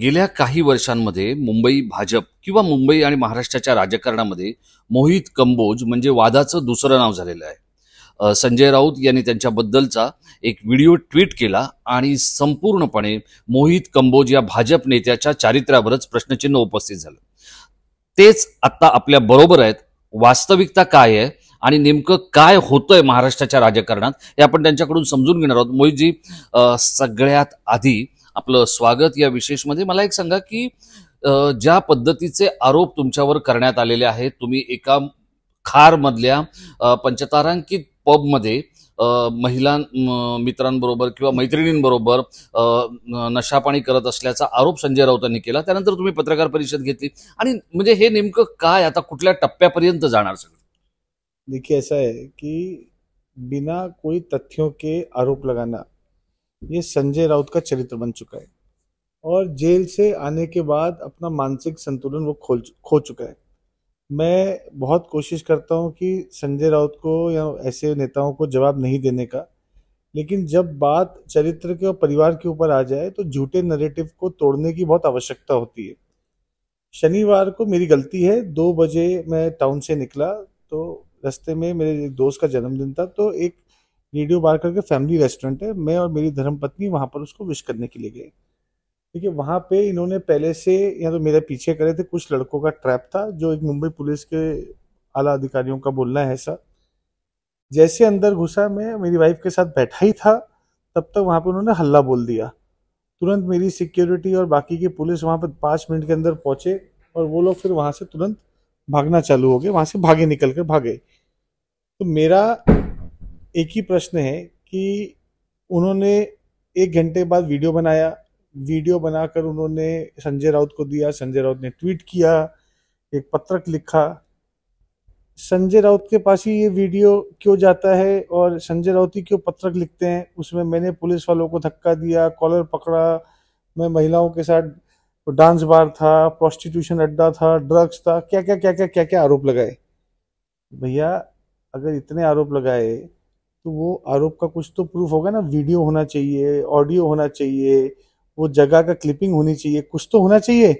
गेल्या काही वर्षांमध्ये मुंबई भाजप किंवा मुंबई आणि महाराष्ट्राच्या राजकारणामध्ये मोहित कंबोज म्हणजे वादाचं दुसरं नाव झालेलं आहे संजय राऊत यांनी त्यांच्याबद्दलचा एक व्हिडिओ ट्विट केला आणि संपूर्णपणे मोहित कंबोज या भाजप नेत्याच्या चारित्र्यावरच प्रश्नचिन्ह उपस्थित झालं तेच आत्ता आपल्या बरोबर आहेत वास्तविकता काय आहे आणि नेमकं काय होतंय महाराष्ट्राच्या राजकारणात हे आपण त्यांच्याकडून समजून घेणार आहोत मोहितजी सगळ्यात आधी आपलं स्वागत या विशेषमध्ये मला एक सांगा की ज्या पद्धतीचे आरोप तुमच्यावर करण्यात आलेले आहेत तुम्ही एका खारमधल्या पंचतारांकित पबमध्ये महिला मित्रांबरोबर किंवा मैत्रिणींबरोबर नशापाणी करत असल्याचा आरोप संजय राऊतांनी केला त्यानंतर तुम्ही पत्रकार परिषद घेतली आणि म्हणजे हे नेमकं काय आता कुठल्या टप्प्यापर्यंत जाणार सगळं देखिए असं आहे की बिना कोई तथ्यों के आरोप लगाना ये संजय राउत का चरित्र बन चुका है और जेल से आने के बाद अपना मानसिक संतुलन वो खोल खो चुका है मैं बहुत कोशिश करता हूँ कि संजय राउत को या ऐसे नेताओं को जवाब नहीं देने का लेकिन जब बात चरित्र के और परिवार के ऊपर आ जाए तो झूठे नरेटिव को तोड़ने की बहुत आवश्यकता होती है शनिवार को मेरी गलती है दो बजे मैं टाउन से निकला तो रास्ते में मेरे दोस्त का जन्मदिन था तो एक रेडियो बार करके फैमिली रेस्टोरेंट है मैं और मेरी धर्म पत्नी वहाँ पर उसको विश करने के लिए गए ठीक है वहाँ पे इन्होंने पहले से या तो मेरे पीछे करे थे कुछ लड़कों का ट्रैप था जो एक मुंबई पुलिस के आला अधिकारियों का बोलना है ऐसा जैसे अंदर घुसा मैं मेरी वाइफ के साथ बैठा ही था तब तक वहाँ पर उन्होंने हल्ला बोल दिया तुरंत मेरी सिक्योरिटी और बाकी की पुलिस वहाँ पर पाँच मिनट के अंदर पहुँचे और वो लोग फिर वहाँ से तुरंत भागना चालू हो गए वहाँ से भागे निकल कर भागे तो मेरा एक ही प्रश्न है कि उन्होंने एक घंटे बाद वीडियो बनाया वीडियो बनाकर उन्होंने संजय राउत को दिया संजय राउत ने ट्वीट किया एक पत्रक लिखा संजय राउत के पास ही ये वीडियो क्यों जाता है और संजय राउत ही क्यों पत्रक लिखते हैं उसमें मैंने पुलिस वालों को धक्का दिया कॉलर पकड़ा मैं महिलाओं के साथ डांस बार था प्रोस्टिट्यूशन अड्डा था ड्रग्स था क्या क्या क्या क्या क्या क्या आरोप लगाए भैया अगर इतने आरोप लगाए तो वो आरोप का कुछ तो प्रूफ होगा ना वीडियो होना चाहिए ऑडियो होना चाहिए वो जगह का क्लिपिंग होनी चाहिए कुछ तो होना चाहिए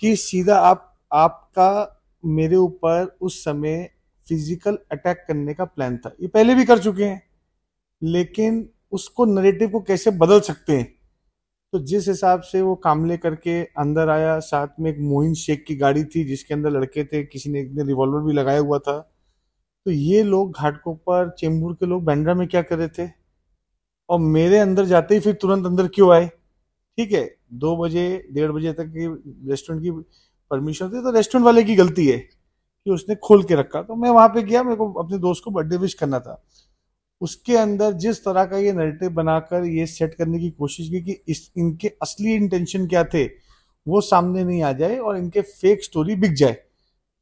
कि सीधा आप आपका मेरे ऊपर उस समय फिजिकल अटैक करने का प्लान था ये पहले भी कर चुके हैं लेकिन उसको नरेटिव को कैसे बदल सकते हैं तो जिस हिसाब से वो कामले करके अंदर आया साथ में एक मोहिन शेख की गाड़ी थी जिसके अंदर लड़के थे किसी ने एक ने रिवॉल्वर भी लगाया हुआ था तो ये लोग घाटकों पर चेंबूर के लोग बैंड्रा में क्या कर रहे थे और मेरे अंदर जाते ही फिर तुरंत अंदर क्यों आए ठीक है दो बजे डेढ़ बजे तक की रेस्टोरेंट की परमिशन थी तो रेस्टोरेंट वाले की गलती है कि उसने खोल के रखा तो मैं वहां पे गया मेरे को अपने दोस्त को बर्थडे विश करना था उसके अंदर जिस तरह का ये नरेटिव बनाकर ये सेट करने की कोशिश की कि इस इनके असली इंटेंशन क्या थे वो सामने नहीं आ जाए और इनके फेक स्टोरी बिक जाए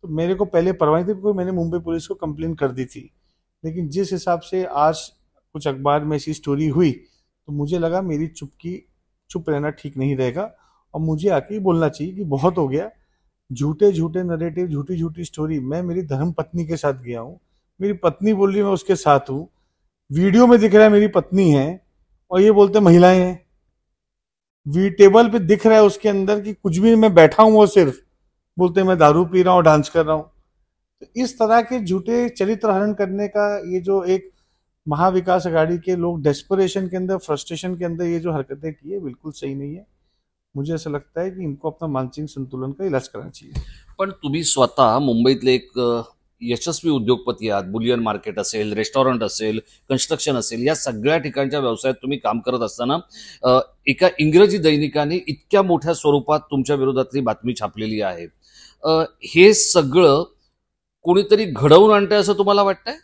तो मेरे को पहले परवाही थी क्योंकि मैंने मुंबई पुलिस को कंप्लेन कर दी थी लेकिन जिस हिसाब से आज कुछ अखबार में ऐसी स्टोरी हुई तो मुझे लगा मेरी चुपकी चुप रहना ठीक नहीं रहेगा और मुझे आके बोलना चाहिए कि बहुत हो गया झूठे झूठे नरेटिव झूठी झूठी स्टोरी मैं मेरी धर्म पत्नी के साथ गया हूँ मेरी पत्नी बोल रही मैं उसके साथ हूँ वीडियो में दिख रहा है मेरी पत्नी है और ये बोलते महिलाएं हैं वी टेबल पे दिख रहा है उसके अंदर कि कुछ भी मैं बैठा हूं वो सिर्फ बोलते मैं दारू पी रहा हूँ डांस कर रहा हूँ तो इस तरह के झूठे चरित्र हरण करने का ये जो एक महाविकास अघाड़ी के लोग डेस्परेशन के अंदर फ्रस्ट्रेशन के अंदर ये जो हरकतें की है बिल्कुल सही नहीं है मुझे ऐसा लगता है कि इनको अपना मानसिक संतुलन का इलाज करायची पण तुम्ही स्वतः मुंबईतले एक यशस्वी उद्योगपती आहात बुलियन मार्केट असेल रेस्टॉरंट असेल कन्स्ट्रक्शन असेल या सगळ्या ठिकाणच्या व्यवसायात तुम्ही काम करत असताना एका इंग्रजी दैनिकाने इतक्या मोठ्या स्वरूपात तुमच्या विरोधातली बातमी छापलेली आहे हे सगळं कोणीतरी घडवून आणतंय असं तुम्हाला वाटतंय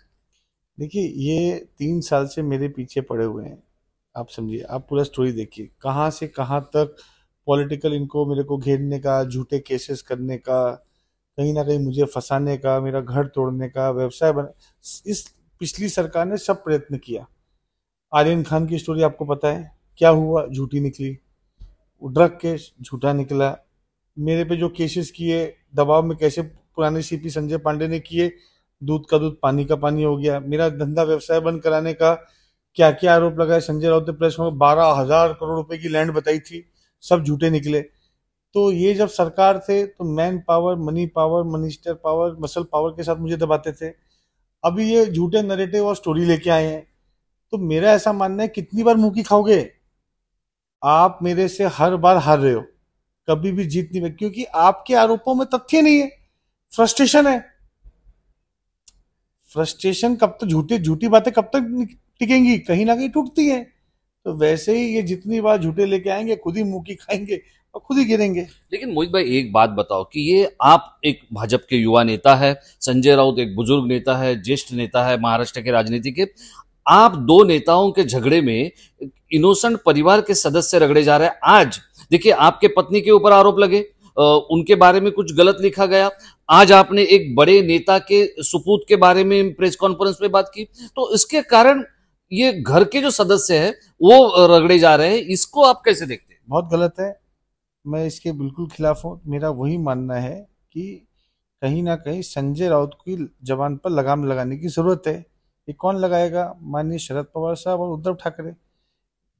देखिए ये तीन साल से मेरे पीछे पड़े हुए हैं आप समझिए आप पूरा स्टोरी देखिए कहाँ से कहाँ तक पॉलिटिकल इनको मेरे को घेरने का झूठे केसेस करने का कहीं ना कहीं मुझे फंसाने का मेरा घर तोड़ने का व्यवसाय बना इस पिछली सरकार ने सब प्रयत्न किया आर्यन खान की स्टोरी आपको पता है क्या हुआ झूठी निकली ड्रग केस झूठा निकला मेरे पे जो केसेस किए दबाव में कैसे पुराने सीपी संजय पांडे ने किए दूध का दूध पानी का पानी हो गया मेरा धंधा व्यवसाय बंद कराने का क्या क्या आरोप लगाया संजय राउत ने प्रेस में बारह हजार करोड़ रुपए की लैंड बताई थी सब झूठे निकले तो ये जब सरकार थे तो man power money power minister power muscle power के साथ मुझे दबाते थे अभी ये झूठे नरेटिव और स्टोरी लेके आए हैं तो मेरा ऐसा मानना है कितनी बार मुंह की खाओगे आप मेरे से हर बार हार रहे हो कभी भी जीत नहीं क्योंकि आपके आरोपों में तथ्य नहीं है फ्रस्ट्रेशन है फ्रस्ट्रेशन कब तक तो झूठी झूठी बातें कब तक टिकेंगी कहीं ना कहीं टूटती है तो वैसे ही ये जितनी बार झूठे लेके आएंगे खुद ही मुंह की खाएंगे और खुद ही गिरेंगे लेकिन मोहित भाई एक बात बताओ कि ये आप एक भाजपा के युवा नेता है संजय राउत एक बुजुर्ग नेता है ज्येष्ठ नेता है महाराष्ट्र के राजनीति के आप दो नेताओं के झगड़े में इनोसेंट परिवार के सदस्य रगड़े जा रहे हैं आज देखिए आपके पत्नी के ऊपर आरोप लगे उनके बारे में कुछ गलत लिखा गया आज आपने एक बड़े नेता के सुपूत के बारे में प्रेस कॉन्फ्रेंस में बात की तो इसके कारण ये घर के जो सदस्य है वो रगड़े जा रहे हैं इसको आप कैसे देखते हैं बहुत गलत है मैं इसके बिल्कुल खिलाफ हूँ मेरा वही मानना है कि कहीं ना कहीं संजय राउत की जबान पर लगाम लगाने की जरूरत है ये कौन लगाएगा माननीय शरद पवार साहब और उद्धव ठाकरे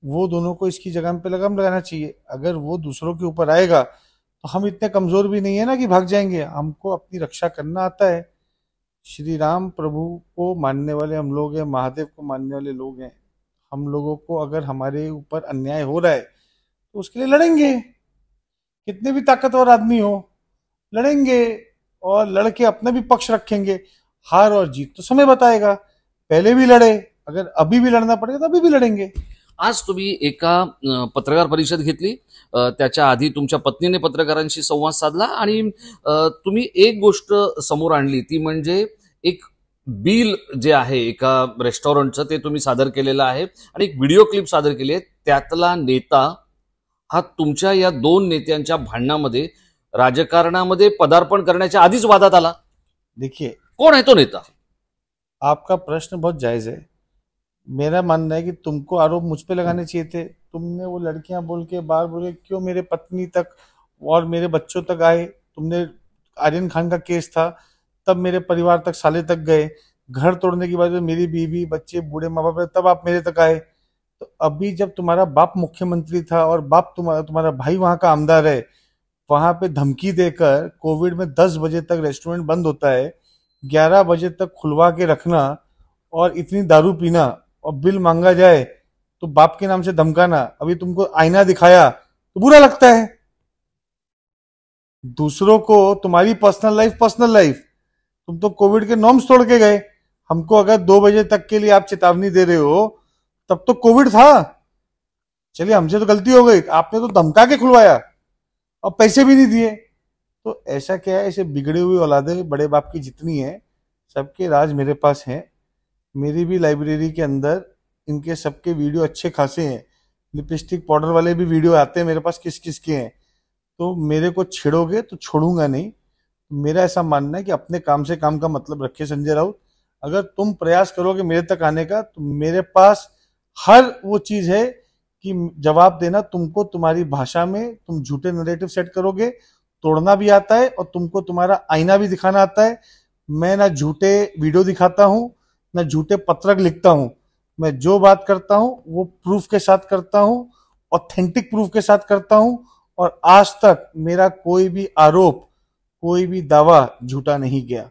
वो दोनों को इसकी जगह पे लगाम लगाना चाहिए अगर वो दूसरों के ऊपर आएगा तो हम इतने कमजोर भी नहीं है ना कि भाग जाएंगे हमको अपनी रक्षा करना आता है श्री राम प्रभु को मानने वाले हम लोग हैं महादेव को मानने वाले लोग हैं हम लोगों को अगर हमारे ऊपर अन्याय हो रहा है तो उसके लिए लड़ेंगे कितने भी ताकतवर आदमी हो लड़ेंगे और लड़के अपना भी पक्ष रखेंगे हार और जीत तो समय बताएगा पहले भी लड़े अगर अभी भी लड़ना पड़ेगा तो अभी भी लड़ेंगे आज तुम्ही एका पत्रकार परिषद घेतली त्याच्या आधी तुमच्या पत्नीने पत्रकारांशी संवाद साधला आणि तुम्ही एक गोष्ट समोर आणली ती म्हणजे एक बिल जे आहे एका रेस्टॉरंटचं ते तुम्ही सादर केलेलं आहे आणि एक व्हिडिओ क्लिप सादर केली आहे त्यातला नेता हा तुमच्या या दोन नेत्यांच्या भांडणामध्ये राजकारणामध्ये पदार्पण करण्याच्या आधीच वादात आला देखिए कोण आहे तो नेता आपका प्रश्न बहुत जायज आहे मेरा मानना है कि तुमको आरोप मुझ पे लगाने चाहिए थे तुमने वो लड़कियां बोल के बार बोले क्यों मेरे पत्नी तक और मेरे बच्चों तक आए तुमने आर्यन खान का केस था तब मेरे परिवार तक साले तक गए घर तोड़ने की बाद मेरी बीवी बच्चे बूढ़े माँ बाप तब आप मेरे तक आए तो अभी जब तुम्हारा बाप मुख्यमंत्री था और बाप तुम्हारा तुम्हारा भाई वहां का आमदार है वहां पे धमकी देकर कोविड में दस बजे तक रेस्टोरेंट बंद होता है ग्यारह बजे तक खुलवा के रखना और इतनी दारू पीना और बिल मांगा जाए तो बाप के नाम से धमकाना अभी तुमको आईना दिखाया तो बुरा लगता है दूसरों को तुम्हारी पर्सनल लाइफ पर्सनल लाइफ तुम तो कोविड के नॉर्म्स तोड़ के गए हमको अगर दो बजे तक के लिए आप चेतावनी दे रहे हो तब तो कोविड था चलिए हमसे तो गलती हो गई आपने तो धमका के खुलवाया और पैसे भी नहीं दिए तो ऐसा क्या है ऐसे बिगड़े हुए औलादे बड़े बाप की जितनी है सबके राज मेरे पास हैं मेरी भी लाइब्रेरी के अंदर इनके सबके वीडियो अच्छे खासे हैं लिपस्टिक पाउडर वाले भी वीडियो आते हैं मेरे पास किस किस के हैं तो मेरे को छेड़ोगे तो छोड़ूंगा नहीं मेरा ऐसा मानना है कि अपने काम से काम का मतलब रखे संजय राउत अगर तुम प्रयास करोगे मेरे तक आने का तो मेरे पास हर वो चीज है कि जवाब देना तुमको तुम्हारी भाषा में तुम झूठे नरेटिव सेट करोगे तोड़ना भी आता है और तुमको तुम्हारा आईना भी दिखाना आता है मैं ना झूठे वीडियो दिखाता हूँ मैं झूठे पत्रक लिखता हूं मैं जो बात करता हूं वो प्रूफ के साथ करता हूं ऑथेंटिक प्रूफ के साथ करता हूं और आज तक मेरा कोई भी आरोप कोई भी दावा झूठा नहीं गया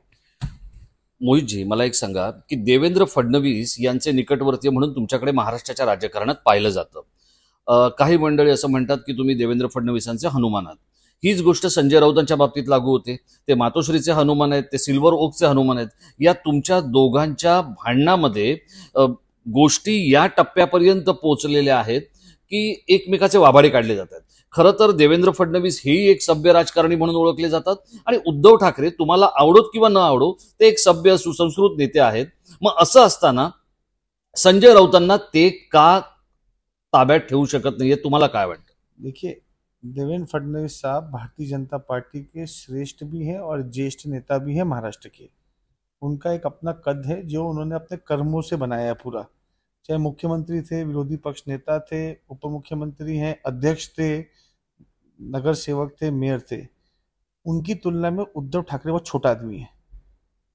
मोहित जी मला एक सांगा की देवेंद्र फडणवीस यांचे निकटवर्तीय म्हणून तुमच्याकडे महाराष्ट्राच्या राजकारणात पाहिलं जातं काही मंडळी असं म्हणतात की तुम्ही देवेंद्र फडणवीसांचे हनुमान आहात हीच गोष्ट संजय राऊतांच्या बाबतीत लागू होते ते मातोश्रीचे हनुमान आहेत ते सिल्वर ओकचे हनुमान आहेत या तुमच्या दोघांच्या भांडणामध्ये गोष्टी या टप्प्यापर्यंत पोहोचलेल्या आहेत की एकमेकाचे वाभाडे काढले जातात खरं तर देवेंद्र फडणवीस हेही एक सभ्य राजकारणी म्हणून ओळखले जातात आणि उद्धव ठाकरे तुम्हाला आवडोत किंवा न आवडो ते एक सभ्य सुसंस्कृत नेते आहेत मग असं असताना संजय राऊतांना ते का ताब्यात ठेवू शकत नाहीये तुम्हाला काय वाटतं देखील देवेंद्र फडणवीस साहब भारतीय जनता पार्टी के श्रेष्ठ भी हैं और ज्येष्ठ नेता भी हैं महाराष्ट्र के उनका एक अपना कद है जो उन्होंने अपने कर्मों से बनाया है पूरा चाहे मुख्यमंत्री थे विरोधी पक्ष नेता थे उप मुख्यमंत्री हैं अध्यक्ष थे नगर सेवक थे मेयर थे उनकी तुलना में उद्धव ठाकरे बहुत छोटा आदमी है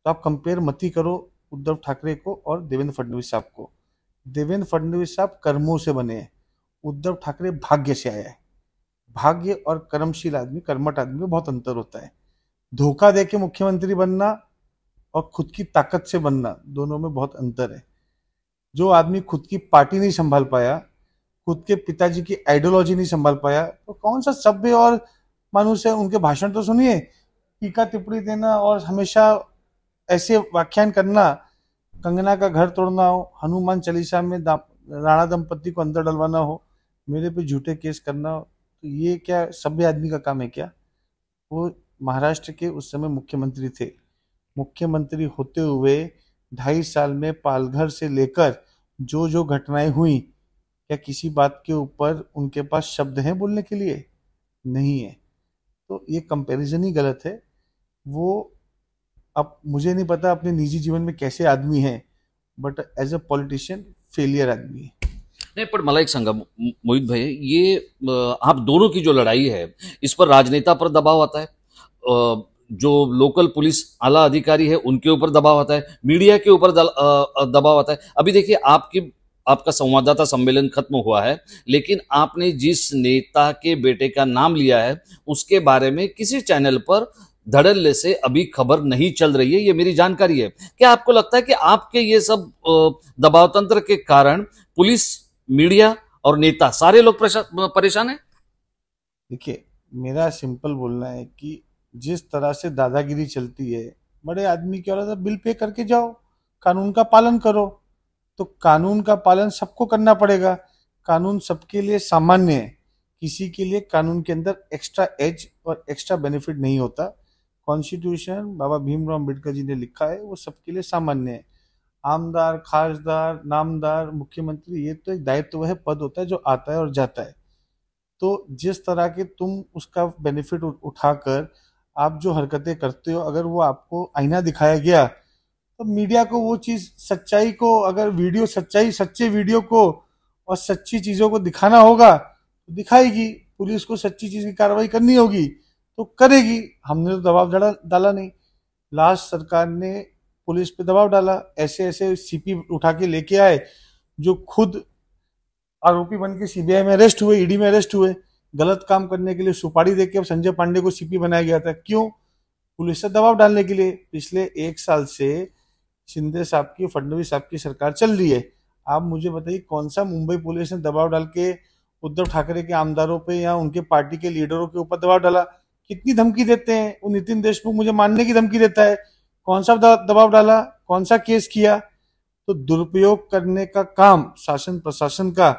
तो आप कंपेयर मत ही करो उद्धव ठाकरे को और देवेंद्र फडणवीस साहब को देवेंद्र फडणवीस साहब कर्मों से बने हैं उद्धव ठाकरे भाग्य से आया है भाग्य और कर्मशील आदमी कर्मठ आदमी में बहुत अंतर होता है धोखा दे के मुख्यमंत्री बनना और खुद की ताकत से बनना दोनों में बहुत अंतर है जो आदमी खुद की पार्टी नहीं संभाल पाया खुद के पिताजी की आइडियोलॉजी नहीं संभाल पाया तो कौन सा सभ्य और मानुष है उनके भाषण तो सुनिए टीका टिप्पणी देना और हमेशा ऐसे व्याख्यान करना कंगना का घर तोड़ना हो हनुमान चालीसा में राणा दंपति को अंदर डलवाना हो मेरे पे झूठे केस करना हो तो ये क्या सभ्य आदमी का काम है क्या वो महाराष्ट्र के उस समय मुख्यमंत्री थे मुख्यमंत्री होते हुए ढाई साल में पालघर से लेकर जो जो घटनाएं हुई क्या किसी बात के ऊपर उनके पास शब्द हैं बोलने के लिए नहीं है तो ये कंपैरिजन ही गलत है वो अब मुझे नहीं पता अपने निजी जीवन में कैसे आदमी है but as a politician failure आदमी है नहीं पर मलाइक एक संगम मोहित भाई ये आप दोनों की जो लड़ाई है इस पर राजनेता पर दबाव आता है जो लोकल पुलिस आला अधिकारी है उनके ऊपर दबाव आता है मीडिया के ऊपर दबाव आता है अभी देखिए आपकी आपका संवाददाता सम्मेलन खत्म हुआ है लेकिन आपने जिस नेता के बेटे का नाम लिया है उसके बारे में किसी चैनल पर धड़ल्ले से अभी खबर नहीं चल रही है ये मेरी जानकारी है क्या आपको लगता है कि आपके ये सब दबाव तंत्र के कारण पुलिस मीडिया और नेता सारे लोग परेशान है देखिए मेरा सिंपल बोलना है कि जिस तरह से दादागिरी चलती है बड़े आदमी क्या होता था बिल पे करके जाओ कानून का पालन करो तो कानून का पालन सबको करना पड़ेगा कानून सबके लिए सामान्य है किसी के लिए कानून के अंदर एक्स्ट्रा एज और एक्स्ट्रा बेनिफिट नहीं होता कॉन्स्टिट्यूशन बाबा भीमराव अम्बेडकर जी ने लिखा है वो सबके लिए सामान्य है आमदार खासदार नामदार मुख्यमंत्री ये तो एक दायित्व है पद होता है जो आता है और जाता है तो जिस तरह के तुम उसका बेनिफिट उठाकर आप जो हरकतें करते हो अगर वो आपको आईना दिखाया गया तो मीडिया को वो चीज सच्चाई को अगर वीडियो सच्चाई सच्चे वीडियो को और सच्ची चीजों को दिखाना होगा तो दिखाएगी पुलिस को सच्ची चीज की कार्रवाई करनी होगी तो करेगी हमने तो दबाव डाला डाला नहीं लास्ट सरकार ने पुलिस पे दबाव डाला ऐसे ऐसे सीपी उठा के लेके आए जो खुद आरोपी बन के सीबीआई में अरेस्ट हुए ईडी e में अरेस्ट हुए गलत काम करने के लिए सुपारी देके संजय पांडे को सीपी बनाया गया था क्यों पुलिस से दबाव डालने के लिए पिछले एक साल से शिंदे साहब की फडनवीस साहब की सरकार चल रही है आप मुझे बताइए कौन सा मुंबई पुलिस ने दबाव डाल के उद्धव ठाकरे के आमदारों पे या उनके पार्टी के लीडरों के ऊपर दबाव डाला कितनी धमकी देते हैं वो नितिन देशमुख मुझे मानने की धमकी देता है कौन सा दबाव डाला कौन सा केस किया तो दुरुपयोग करने का काम शासन प्रशासन का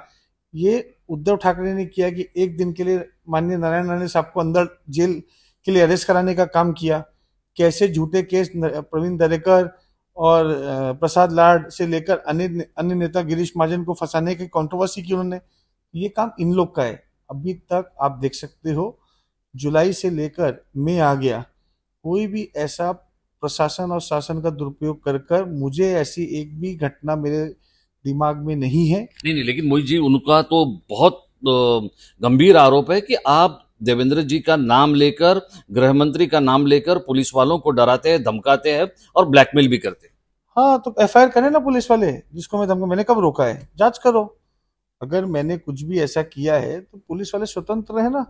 ये उद्धव ठाकरे ने किया कि एक दिन के लिए माननीय नारायण राणे साहब को अंदर जेल के लिए अरेस्ट कराने का काम किया कैसे झूठे केस प्रवीण दरेकर और प्रसाद लाड से लेकर अन्य अन्य नेता गिरीश महाजन को फंसाने की कंट्रोवर्सी की उन्होंने ये काम इन लोग का है अभी तक आप देख सकते हो जुलाई से लेकर मई आ गया कोई भी ऐसा प्रशासन और शासन का दुरुपयोग कर कर मुझे ऐसी एक भी घटना मेरे दिमाग में नहीं है नहीं नहीं लेकिन मोहित जी उनका तो बहुत गंभीर आरोप है कि आप देवेंद्र जी का नाम लेकर गृह मंत्री का नाम लेकर पुलिस वालों को डराते हैं धमकाते हैं और ब्लैकमेल भी करते हैं हाँ तो एफ आई करें ना पुलिस वाले जिसको मैं धमका मैंने कब रोका है जांच करो अगर मैंने कुछ भी ऐसा किया है तो पुलिस वाले स्वतंत्र है ना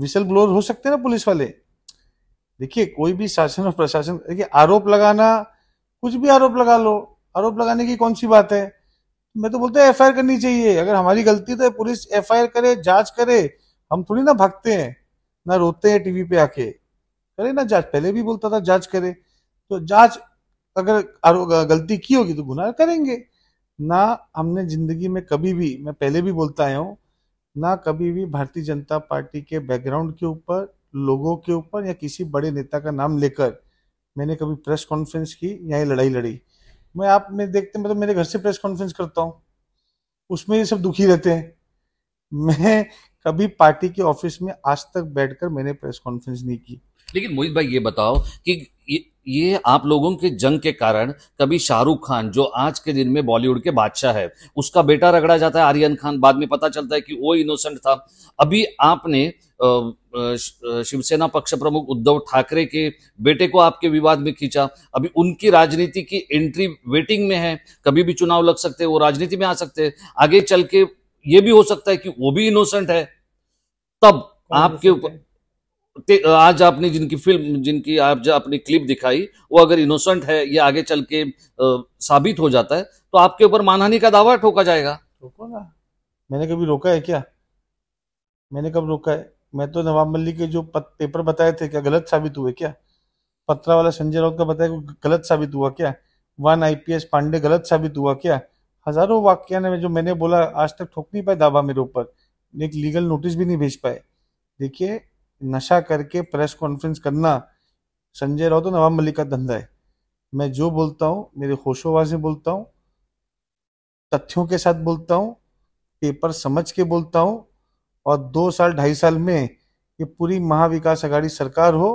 विसल ब्लोर हो सकते हैं ना पुलिस वाले देखिए कोई भी शासन और प्रशासन देखिए आरोप लगाना कुछ भी आरोप लगा लो आरोप लगाने की कौन सी बात है मैं तो बोलते हैं एफ करनी चाहिए अगर हमारी गलती तो पुलिस एफ करे जांच करे हम थोड़ी ना भागते हैं ना रोते हैं टीवी पे आके करे ना जांच पहले भी बोलता था जांच करे तो जांच अगर गलती की होगी तो गुनाह करेंगे ना हमने जिंदगी में कभी भी मैं पहले भी बोलता आया हूँ ना कभी भी भारतीय जनता पार्टी के बैकग्राउंड के ऊपर लोगों के ऊपर या किसी बड़े नेता का नाम लेकर मैंने कभी प्रेस कॉन्फ्रेंस की या ये लड़ाई लड़ी मैं आप में देखते मतलब मेरे घर से प्रेस कॉन्फ्रेंस करता हूँ उसमें ये सब दुखी रहते हैं मैं कभी पार्टी के ऑफिस में आज तक बैठकर मैंने प्रेस कॉन्फ्रेंस नहीं की लेकिन मोहित भाई ये बताओ कि ये, ये आप लोगों के जंग के कारण कभी शाहरुख खान जो आज के दिन में बॉलीवुड के बादशाह है उसका बेटा रगड़ा जाता है आर्यन खान बाद में पता चलता है कि वो इनोसेंट था अभी आपने शिवसेना पक्ष प्रमुख उद्धव ठाकरे के बेटे को आपके विवाद में खींचा अभी उनकी राजनीति की एंट्री वेटिंग में है कभी भी चुनाव लग सकते हैं वो राजनीति में आ सकते हैं आगे चल के ये भी हो सकता है कि वो भी इनोसेंट है तब आपके ऊपर आज आपने जिनकी फिल्म जिनकी आप जो आपने क्लिप दिखाई वो अगर इनोसेंट है या आगे चल के आ, साबित हो जाता है तो आपके ऊपर मानहानि का दावा ठोका जाएगा ठोकोगा मैंने कभी रोका है क्या मैंने कब रोका है मैं तो नवाब मल्लिक के जो पत, पेपर बताए थे क्या गलत साबित हुए क्या पत्रा वाला संजय राउत का बताया गलत साबित हुआ क्या वन आईपीएस पांडे गलत साबित हुआ क्या हजारों वाक्य ने जो मैंने बोला आज तक ठोक नहीं पाए दावा मेरे ऊपर एक लीगल नोटिस भी नहीं भेज पाए देखिए नशा करके प्रेस कॉन्फ्रेंस करना संजय राउत तो नवाब मलिक का धंधा है मैं जो बोलता हूँ मेरे होशोवाज में बोलता हूँ तथ्यों के साथ बोलता हूँ पेपर समझ के बोलता हूँ और दो साल ढाई साल में ये पूरी महाविकास अघाड़ी सरकार हो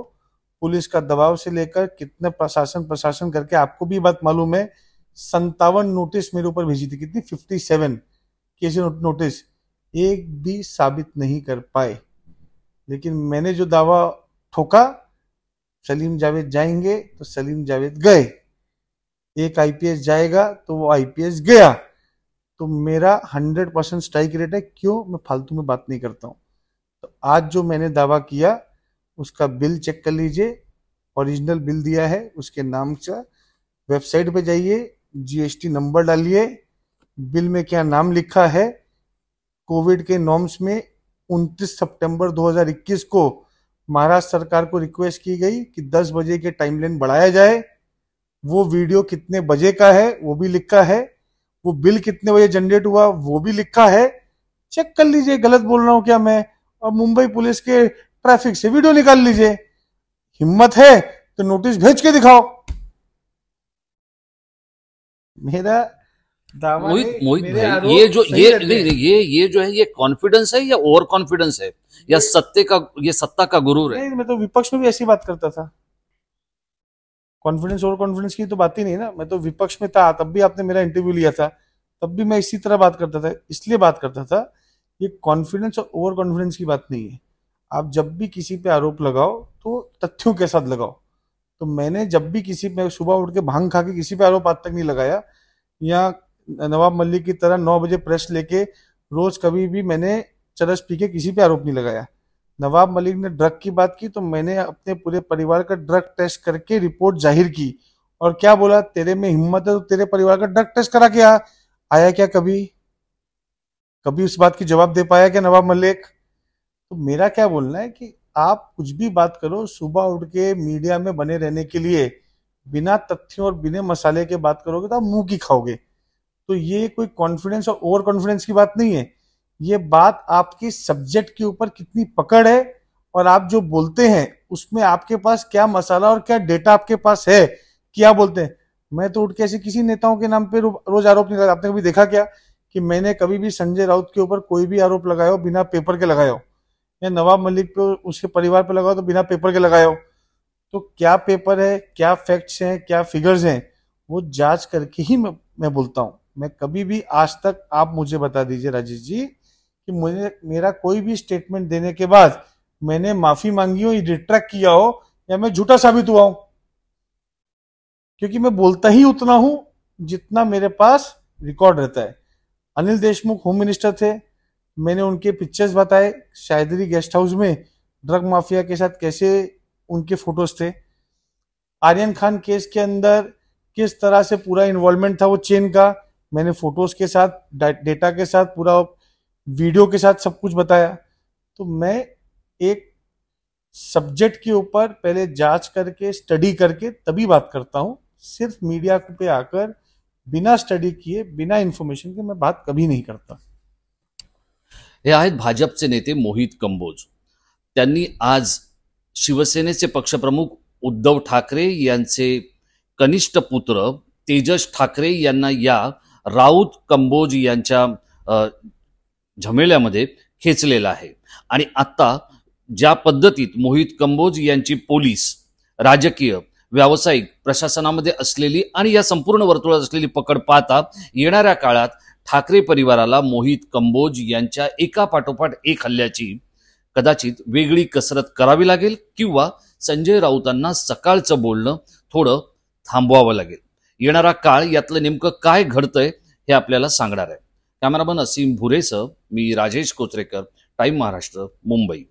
पुलिस का दबाव से लेकर कितने प्रशासन प्रशासन करके आपको भी बात मालूम है संतावन नोटिस मेरे ऊपर भेजी थी कितनी फिफ्टी सेवन केस नोटिस एक भी साबित नहीं कर पाए लेकिन मैंने जो दावा ठोका सलीम जावेद जाएंगे तो सलीम जावेद गए एक आईपीएस जाएगा तो वो आईपीएस गया तो मेरा हंड्रेड परसेंट स्ट्राइक रेट है क्यों मैं फालतू में बात नहीं करता हूँ तो आज जो मैंने दावा किया उसका बिल चेक कर लीजिए ओरिजिनल बिल दिया है उसके नाम का वेबसाइट पे जाइए जीएसटी नंबर डालिए बिल में क्या नाम लिखा है कोविड के नॉर्म्स में 29 सितंबर 2021 को महाराष्ट्र सरकार को रिक्वेस्ट की गई कि 10 बजे के टाइमलाइन बढ़ाया जाए वो वीडियो कितने बजे का है वो भी लिखा है वो बिल कितने बजे जनरेट हुआ वो भी लिखा है चेक कर लीजिए गलत बोल रहा हूं क्या मैं और मुंबई पुलिस के ट्रैफिक से वीडियो निकाल लीजिए हिम्मत है तो नोटिस भेज के दिखाओ मेरा मोहित मोहित भाई ये जो ये नहीं ये ये जो है ये कॉन्फिडेंस है या ओवर कॉन्फिडेंस है या सत्य का ये सत्ता का गुरूर है मैं तो विपक्ष में भी ऐसी बात करता था कॉन्फिडेंस ओवर कॉन्फिडेंस की तो बात ही नहीं ना मैं तो विपक्ष में था तब भी आपने मेरा इंटरव्यू लिया था तब भी मैं इसी तरह बात करता था इसलिए बात करता था ये कॉन्फिडेंस और ओवर कॉन्फिडेंस की बात नहीं है आप जब भी किसी पे आरोप लगाओ तो तथ्यों के साथ लगाओ तो मैंने जब भी किसी पे सुबह उठ के भांग खा के किसी पे आरोप आज तक नहीं लगाया या नवाब मलिक की तरह नौ बजे प्रेस लेके रोज कभी भी मैंने चरस पी के किसी पे आरोप नहीं लगाया नवाब मलिक ने ड्रग की बात की तो मैंने अपने पूरे परिवार का ड्रग टेस्ट करके रिपोर्ट जाहिर की और क्या बोला तेरे में हिम्मत है तो तेरे परिवार का ड्रग टेस्ट करा के आया क्या कभी कभी उस बात की जवाब दे पाया क्या नवाब मलिक तो मेरा क्या बोलना है कि आप कुछ भी बात करो सुबह उठ के मीडिया में बने रहने के लिए बिना तथ्यों और बिना मसाले के बात करोगे तो आप मुंह की खाओगे तो ये कोई कॉन्फिडेंस और ओवर कॉन्फिडेंस की बात नहीं है ये बात आपके सब्जेक्ट के ऊपर कितनी पकड़ है और आप जो बोलते हैं उसमें आपके पास क्या मसाला और क्या डेटा आपके पास है क्या बोलते हैं मैं तो उठ के ऐसे किसी नेताओं के नाम पे रोज आरोप नहीं लगा आपने कभी देखा क्या कि मैंने कभी भी संजय राउत के ऊपर कोई भी आरोप लगाया हो बिना पेपर के लगाया हो या नवाब मलिक पे उसके परिवार पे लगाओ तो बिना पेपर के लगाया हो तो क्या पेपर है क्या फैक्ट्स हैं क्या फिगर्स हैं वो जांच करके ही मैं, मैं बोलता हूँ मैं कभी भी आज तक आप मुझे बता दीजिए राजेश जी कि मुझे मेरा कोई भी स्टेटमेंट देने के बाद मैंने माफी मांगी हो रिट्रैक्ट किया हो या मैं झूठा साबित हुआ हूं क्योंकि मैं बोलता ही उतना हूं जितना मेरे पास रिकॉर्ड रहता है अनिल देशमुख होम मिनिस्टर थे मैंने उनके पिक्चर्स बताए शायदरी गेस्ट हाउस में ड्रग माफिया के साथ कैसे उनके फोटोज थे आर्यन खान केस के अंदर किस तरह से पूरा इन्वॉल्वमेंट था वो चेन का मैंने फोटोज के साथ डेटा के साथ पूरा वीडियो के साथ सब कुछ बताया तो मैं एक सब्जेक्ट के ऊपर पहले जांच करके स्टडी करके तभी बात करता हूँ सिर्फ मीडिया पे आकर बिना स्टडी किए बिना इन्फॉर्मेशन के मैं बात कभी नहीं करता हे आहेत भाजपचे नेते मोहित कंबोज त्यांनी आज शिवसेनेचे पक्षप्रमुख उद्धव ठाकरे यांचे कनिष्ठ पुत्र तेजस ठाकरे यांना या राऊत कंबोज यांच्या झमेल्यामध्ये खेचलेला आहे आणि आत्ता ज्या पद्धतीत मोहित कंबोज यांची पोलीस राजकीय व्यावसायिक प्रशासनामध्ये असलेली आणि या संपूर्ण वर्तुळात असलेली पकड पाहता येणाऱ्या काळात ठाकरे परिवाराला मोहित कंबोज यांच्या एका पाठोपाठ एक हल्ल्याची कदाचित वेगळी कसरत करावी लागेल किंवा संजय राऊतांना सकाळचं बोलणं थोडं थांबवावं लागेल येणारा काळ यातलं नेमकं काय घडतंय हे आपल्याला सांगणार आहे कॅमेरामन असीम भुरेसह मी राजेश कोचरेकर टाईम महाराष्ट्र मुंबई